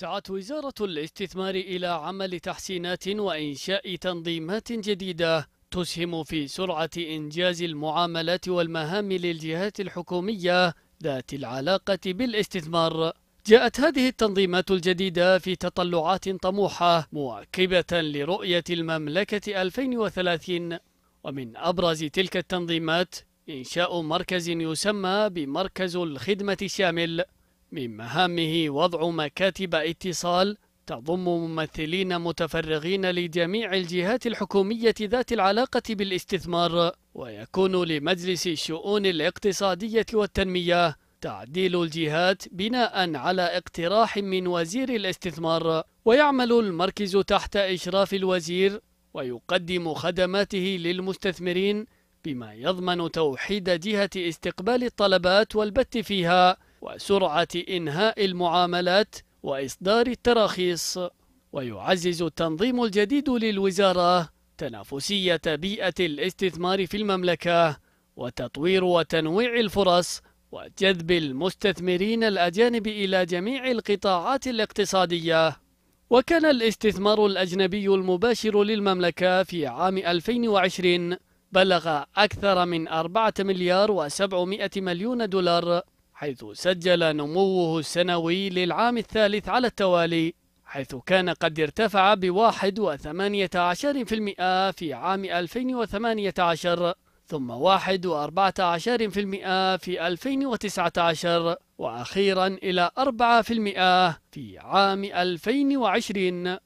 سعت وزارة الاستثمار إلى عمل تحسينات وإنشاء تنظيمات جديدة تسهم في سرعة إنجاز المعاملات والمهام للجهات الحكومية ذات العلاقة بالاستثمار جاءت هذه التنظيمات الجديدة في تطلعات طموحة مواكبة لرؤية المملكة 2030 ومن أبرز تلك التنظيمات إنشاء مركز يسمى بمركز الخدمة الشامل من مهامه وضع مكاتب اتصال تضم ممثلين متفرغين لجميع الجهات الحكومية ذات العلاقة بالاستثمار ويكون لمجلس الشؤون الاقتصادية والتنمية تعديل الجهات بناء على اقتراح من وزير الاستثمار ويعمل المركز تحت إشراف الوزير ويقدم خدماته للمستثمرين بما يضمن توحيد جهة استقبال الطلبات والبت فيها وسرعة إنهاء المعاملات وإصدار التراخيص ويعزز التنظيم الجديد للوزارة تنافسية بيئة الاستثمار في المملكة وتطوير وتنويع الفرص وجذب المستثمرين الأجانب إلى جميع القطاعات الاقتصادية وكان الاستثمار الأجنبي المباشر للمملكة في عام 2020 بلغ أكثر من 4 مليار و700 مليون دولار حيث سجل نموه السنوي للعام الثالث على التوالي حيث كان قد ارتفع بواحد وثمانية عشر في المئة في عام 2018 ثم واحد وأربعة عشر في المئة في 2019 وأخيرا إلى أربعة في المئة في عام 2020